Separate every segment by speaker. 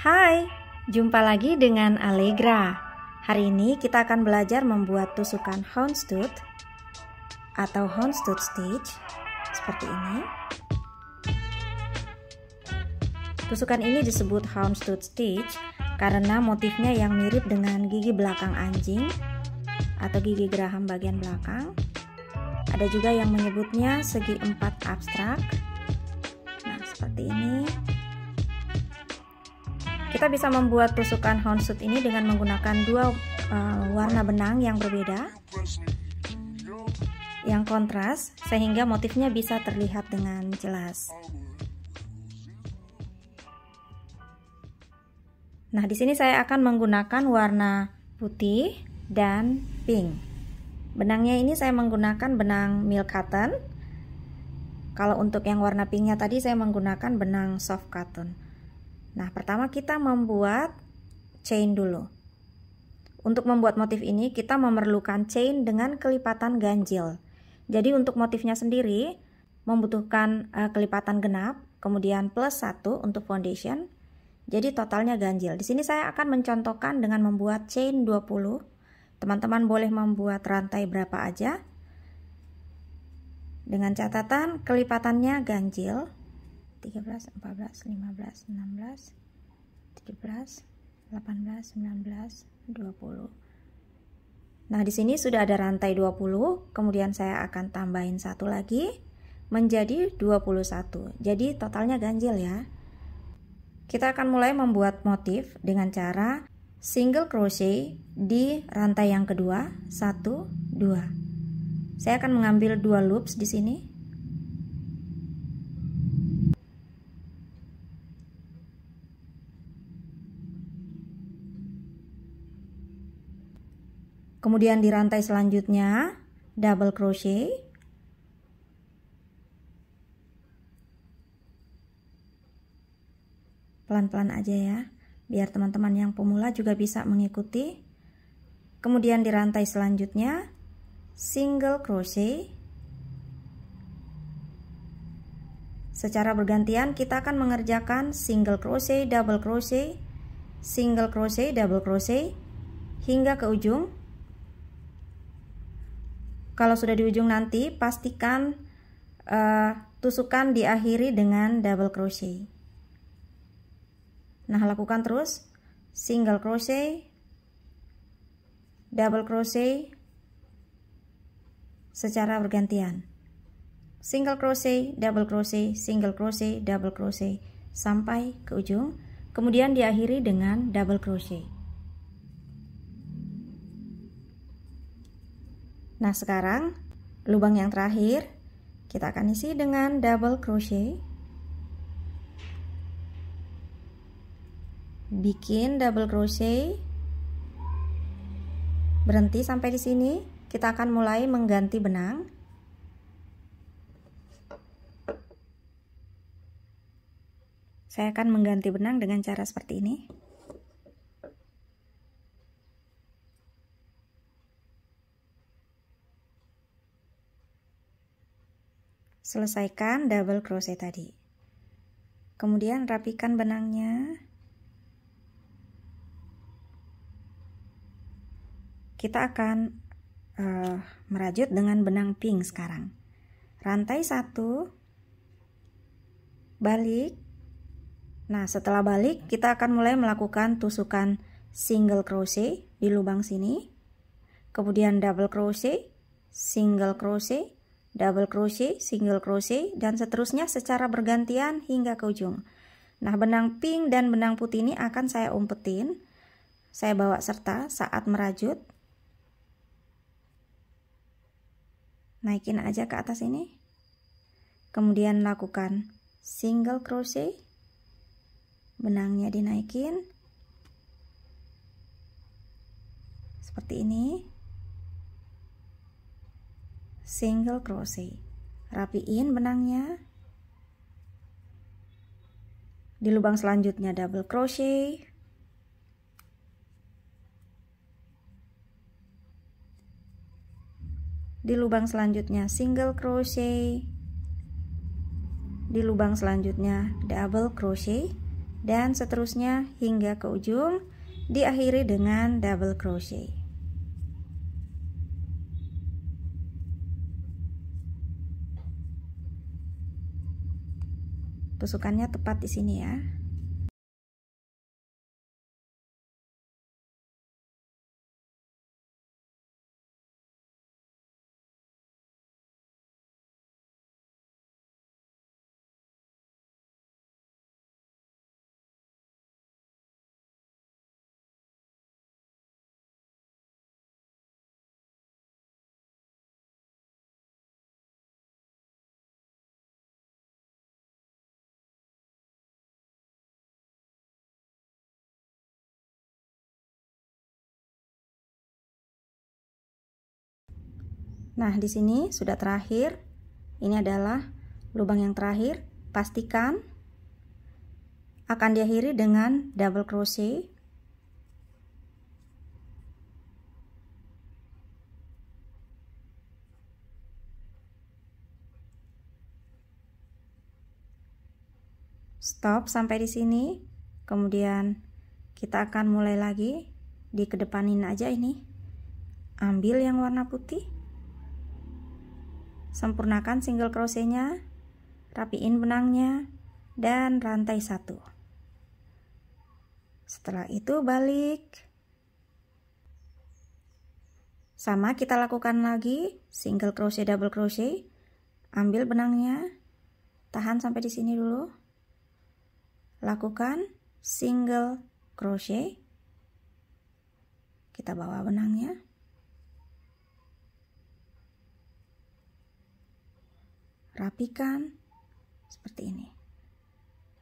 Speaker 1: Hai, jumpa lagi dengan Allegra. Hari ini kita akan belajar membuat tusukan houndstooth atau houndstooth stitch seperti ini. Tusukan ini disebut houndstooth stitch karena motifnya yang mirip dengan gigi belakang anjing atau gigi geraham bagian belakang. Ada juga yang menyebutnya segi empat abstrak. Nah, seperti ini. Kita bisa membuat tusukan houndstooth ini dengan menggunakan dua uh, warna benang yang berbeda yang kontras sehingga motifnya bisa terlihat dengan jelas. Nah, di sini saya akan menggunakan warna putih dan pink. Benangnya ini saya menggunakan benang milk cotton. Kalau untuk yang warna pinknya tadi saya menggunakan benang soft cotton. Nah, pertama kita membuat chain dulu. Untuk membuat motif ini, kita memerlukan chain dengan kelipatan ganjil. Jadi untuk motifnya sendiri membutuhkan uh, kelipatan genap, kemudian plus 1 untuk foundation. Jadi totalnya ganjil. Di sini saya akan mencontohkan dengan membuat chain 20. Teman-teman boleh membuat rantai berapa aja. Dengan catatan kelipatannya ganjil. 13, 14, 15, 16, 17, 18, 19, 20. Nah, di sini sudah ada rantai 20, kemudian saya akan tambahin satu lagi menjadi 21. Jadi totalnya ganjil ya. Kita akan mulai membuat motif dengan cara single crochet di rantai yang kedua, 1, 2. Saya akan mengambil dua loops di sini. kemudian di rantai selanjutnya double crochet pelan-pelan aja ya biar teman-teman yang pemula juga bisa mengikuti kemudian di rantai selanjutnya single crochet secara bergantian kita akan mengerjakan single crochet double crochet single crochet double crochet hingga ke ujung kalau sudah di ujung nanti, pastikan uh, tusukan diakhiri dengan double crochet. Nah, lakukan terus single crochet, double crochet secara bergantian. Single crochet, double crochet, single crochet, double crochet sampai ke ujung, kemudian diakhiri dengan double crochet. Nah, sekarang lubang yang terakhir kita akan isi dengan double crochet. Bikin double crochet. Berhenti sampai di sini, kita akan mulai mengganti benang. Saya akan mengganti benang dengan cara seperti ini. Selesaikan double crochet tadi. Kemudian rapikan benangnya. Kita akan uh, merajut dengan benang pink sekarang. Rantai satu, balik. Nah, setelah balik kita akan mulai melakukan tusukan single crochet di lubang sini. Kemudian double crochet, single crochet, double crochet, single crochet, dan seterusnya secara bergantian hingga ke ujung. Nah, benang pink dan benang putih ini akan saya umpetin. Saya bawa serta saat merajut. Naikin aja ke atas ini. Kemudian lakukan single crochet. Benangnya dinaikin. Seperti ini single crochet rapiin benangnya di lubang selanjutnya double crochet di lubang selanjutnya single crochet di lubang selanjutnya double crochet dan seterusnya hingga ke ujung diakhiri dengan double crochet Tusukannya tepat di sini ya. Nah, di sini sudah terakhir. Ini adalah lubang yang terakhir. Pastikan akan diakhiri dengan double crochet. Stop sampai di sini. Kemudian kita akan mulai lagi di kedepanin aja ini. Ambil yang warna putih Sempurnakan single crochetnya, rapiin benangnya, dan rantai satu. Setelah itu balik. Sama kita lakukan lagi, single crochet, double crochet. Ambil benangnya, tahan sampai di sini dulu. Lakukan single crochet. Kita bawa benangnya. rapikan seperti ini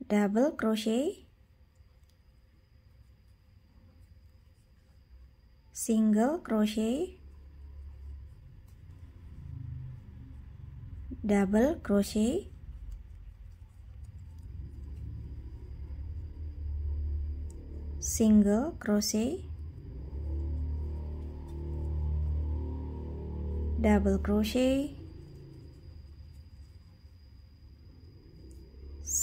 Speaker 1: double crochet single crochet double crochet single crochet double crochet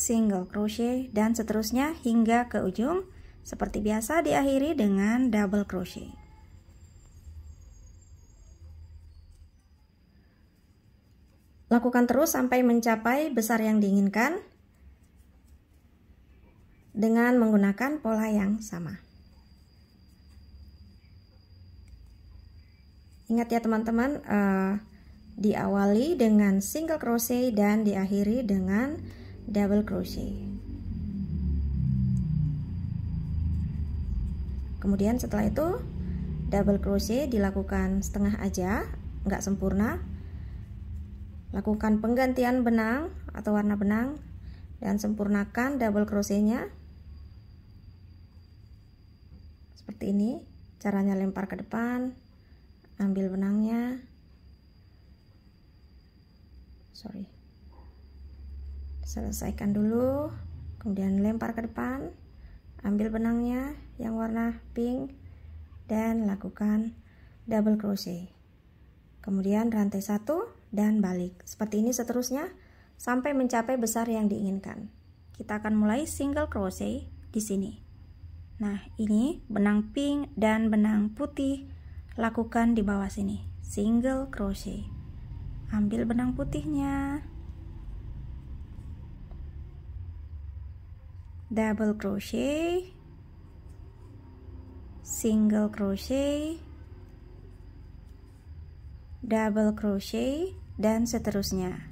Speaker 1: single crochet dan seterusnya hingga ke ujung seperti biasa diakhiri dengan double crochet lakukan terus sampai mencapai besar yang diinginkan dengan menggunakan pola yang sama. Ingat ya teman-teman, uh, diawali dengan single crochet dan diakhiri dengan double crochet kemudian setelah itu double crochet dilakukan setengah aja nggak sempurna lakukan penggantian benang atau warna benang dan sempurnakan double crochetnya seperti ini caranya lempar ke depan ambil benangnya sorry selesaikan dulu kemudian lempar ke depan ambil benangnya yang warna pink dan lakukan double crochet kemudian rantai satu dan balik seperti ini seterusnya sampai mencapai besar yang diinginkan kita akan mulai single crochet di sini nah ini benang pink dan benang putih lakukan di bawah sini single crochet ambil benang putihnya double crochet single crochet double crochet dan seterusnya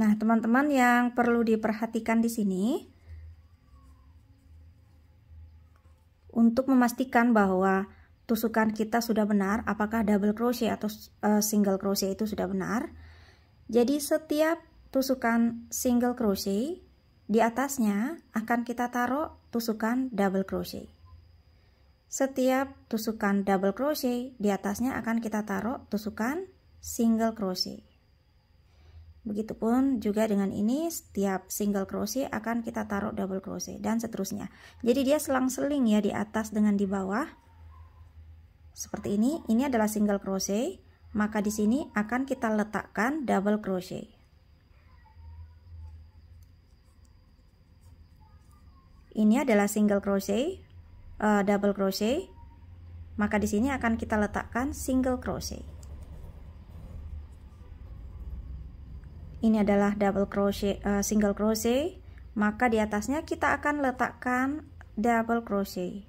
Speaker 1: Nah, teman-teman yang perlu diperhatikan di sini untuk memastikan bahwa tusukan kita sudah benar, apakah double crochet atau eh, single crochet itu sudah benar. Jadi setiap tusukan single crochet, di atasnya akan kita taruh tusukan double crochet. Setiap tusukan double crochet, di atasnya akan kita taruh tusukan single crochet. Begitupun juga dengan ini setiap single crochet akan kita taruh double crochet dan seterusnya. Jadi dia selang-seling ya di atas dengan di bawah seperti ini ini adalah single crochet maka di sini akan kita letakkan double crochet ini adalah single crochet uh, double crochet maka di sini akan kita letakkan single crochet ini adalah double crochet uh, single crochet maka di atasnya kita akan letakkan double crochet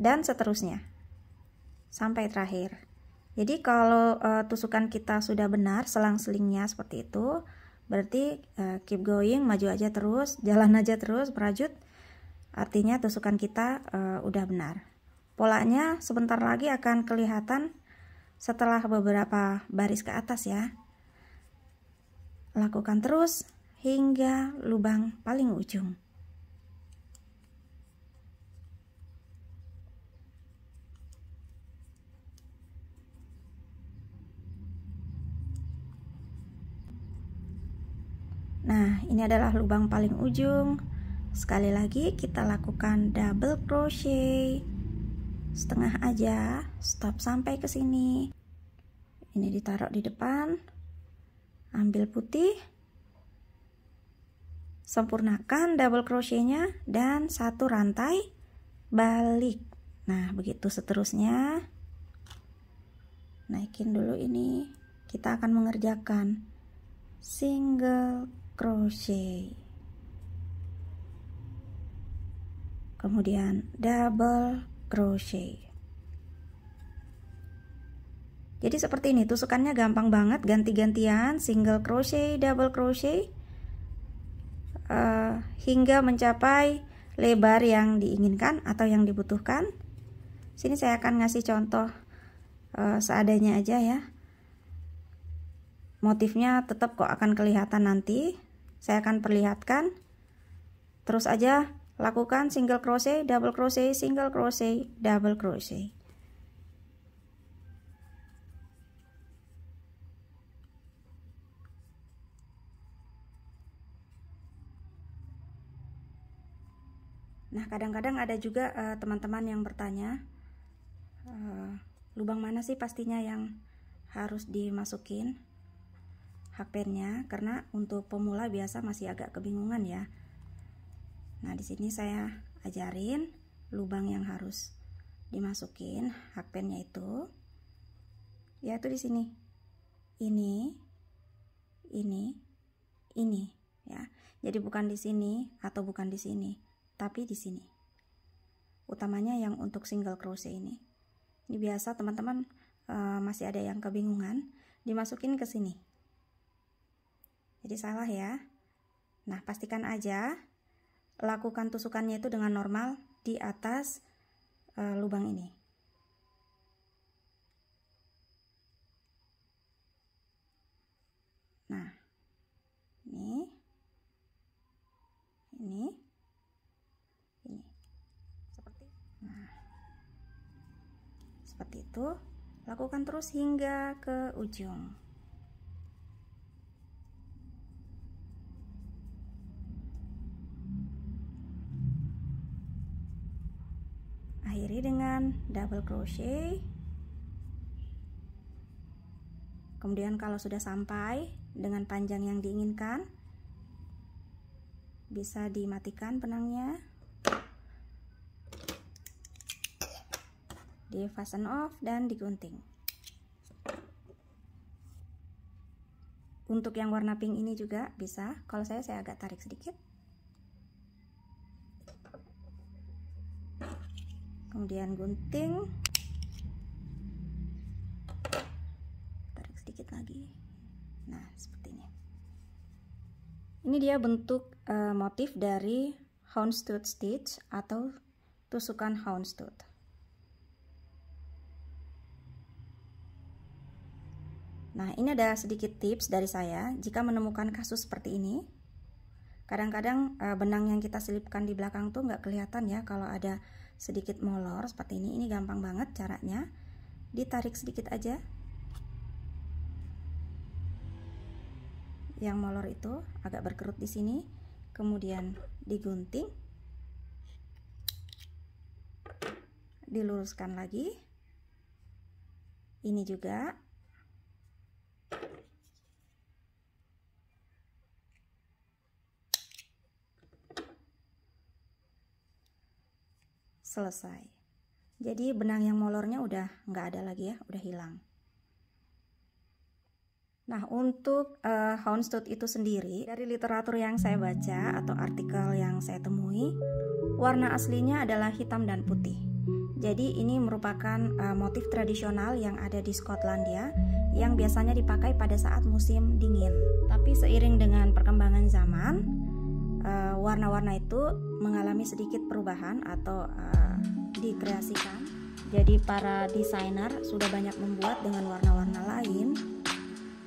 Speaker 1: dan seterusnya sampai terakhir. Jadi kalau e, tusukan kita sudah benar, selang-selingnya seperti itu, berarti e, keep going, maju aja terus, jalan aja terus, merajut. Artinya tusukan kita e, udah benar. Polanya sebentar lagi akan kelihatan setelah beberapa baris ke atas ya. Lakukan terus hingga lubang paling ujung. Nah, ini adalah lubang paling ujung. Sekali lagi kita lakukan double crochet. Setengah aja, stop sampai ke sini. Ini ditaruh di depan. Ambil putih. Sempurnakan double crochetnya dan satu rantai balik. Nah, begitu seterusnya. Naikin dulu ini. Kita akan mengerjakan single crochet kemudian double crochet jadi seperti ini tusukannya gampang banget ganti-gantian single crochet double crochet uh, hingga mencapai lebar yang diinginkan atau yang dibutuhkan sini saya akan ngasih contoh uh, seadanya aja ya motifnya tetap kok akan kelihatan nanti saya akan perlihatkan. Terus aja lakukan single crochet, double crochet, single crochet, double crochet. Nah, kadang-kadang ada juga eh, teman-teman uh, yang bertanya, uh, lubang mana sih pastinya yang harus dimasukin? Hakpennya, karena untuk pemula biasa masih agak kebingungan ya. Nah, di sini saya ajarin lubang yang harus dimasukin hakpennya itu. Yaitu di sini. Ini ini ini ya. Jadi bukan di sini atau bukan di sini, tapi di sini. Utamanya yang untuk single crochet ini. Ini biasa teman-teman uh, masih ada yang kebingungan, dimasukin ke sini. Jadi salah ya. Nah, pastikan aja lakukan tusukannya itu dengan normal di atas e, lubang ini. Nah, ini, ini, ini, seperti, nah, seperti itu. Lakukan terus hingga ke ujung. double crochet kemudian kalau sudah sampai dengan panjang yang diinginkan bisa dimatikan benangnya di fasten off dan digunting untuk yang warna pink ini juga bisa kalau saya saya agak tarik sedikit kemudian gunting tarik sedikit lagi nah seperti ini ini dia bentuk uh, motif dari houndstooth stitch atau tusukan houndstooth Nah, ini ada sedikit tips dari saya. Jika menemukan kasus seperti ini, kadang-kadang eh, benang yang kita selipkan di belakang tuh nggak kelihatan ya kalau ada sedikit molor seperti ini ini gampang banget caranya ditarik sedikit aja yang molor itu agak berkerut di sini kemudian digunting diluruskan lagi ini juga selesai jadi benang yang molornya udah nggak ada lagi ya udah hilang Nah untuk uh, eh, houndstooth itu sendiri dari literatur yang saya baca atau artikel yang saya temui warna aslinya adalah hitam dan putih jadi ini merupakan uh, motif tradisional yang ada di Skotlandia yang biasanya dipakai pada saat musim dingin tapi seiring dengan perkembangan warna-warna itu mengalami sedikit perubahan atau uh, dikreasikan. Jadi para desainer sudah banyak membuat dengan warna-warna lain,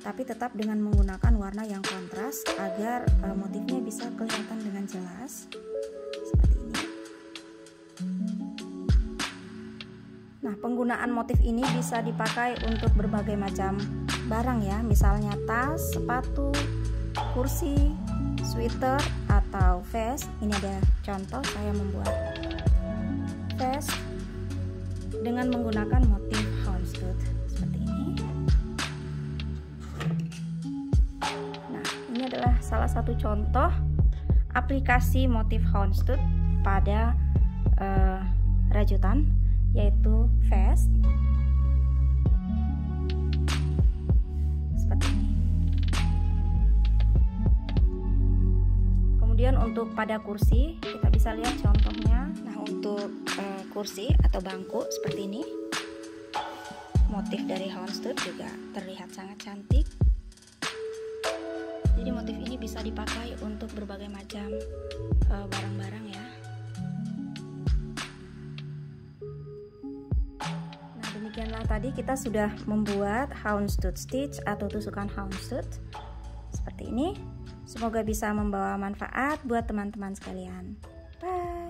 Speaker 1: tapi tetap dengan menggunakan warna yang kontras agar uh, motifnya bisa kelihatan dengan jelas seperti ini. Nah, penggunaan motif ini bisa dipakai untuk berbagai macam barang ya, misalnya tas, sepatu, kursi, sweater, atau vest ini ada contoh saya membuat vest dengan menggunakan motif houndstooth seperti ini nah ini adalah salah satu contoh aplikasi motif houndstooth pada uh, rajutan yaitu vest kemudian untuk pada kursi kita bisa lihat contohnya nah untuk e, kursi atau bangku seperti ini motif dari houndstooth juga terlihat sangat cantik jadi motif ini bisa dipakai untuk berbagai macam eh, barang-barang e, ya nah demikianlah tadi kita sudah membuat houndstooth stitch atau tusukan houndstooth seperti ini Semoga bisa membawa manfaat buat teman-teman sekalian. Bye.